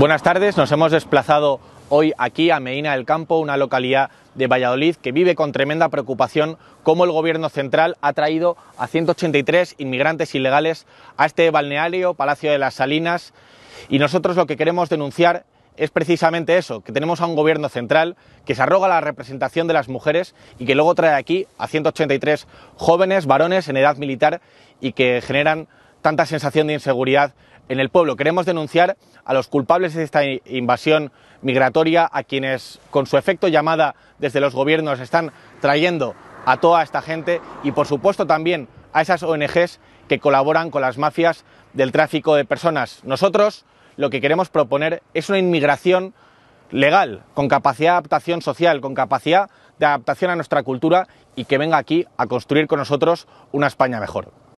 Buenas tardes, nos hemos desplazado hoy aquí a Medina del Campo, una localidad de Valladolid que vive con tremenda preocupación cómo el gobierno central ha traído a 183 inmigrantes ilegales a este balneario, Palacio de las Salinas, y nosotros lo que queremos denunciar es precisamente eso, que tenemos a un gobierno central que se arroga la representación de las mujeres y que luego trae aquí a 183 jóvenes varones en edad militar y que generan tanta sensación de inseguridad en el pueblo. Queremos denunciar a los culpables de esta invasión migratoria, a quienes con su efecto llamada desde los gobiernos están trayendo a toda esta gente y por supuesto también a esas ONGs que colaboran con las mafias del tráfico de personas. Nosotros lo que queremos proponer es una inmigración legal, con capacidad de adaptación social, con capacidad de adaptación a nuestra cultura y que venga aquí a construir con nosotros una España mejor.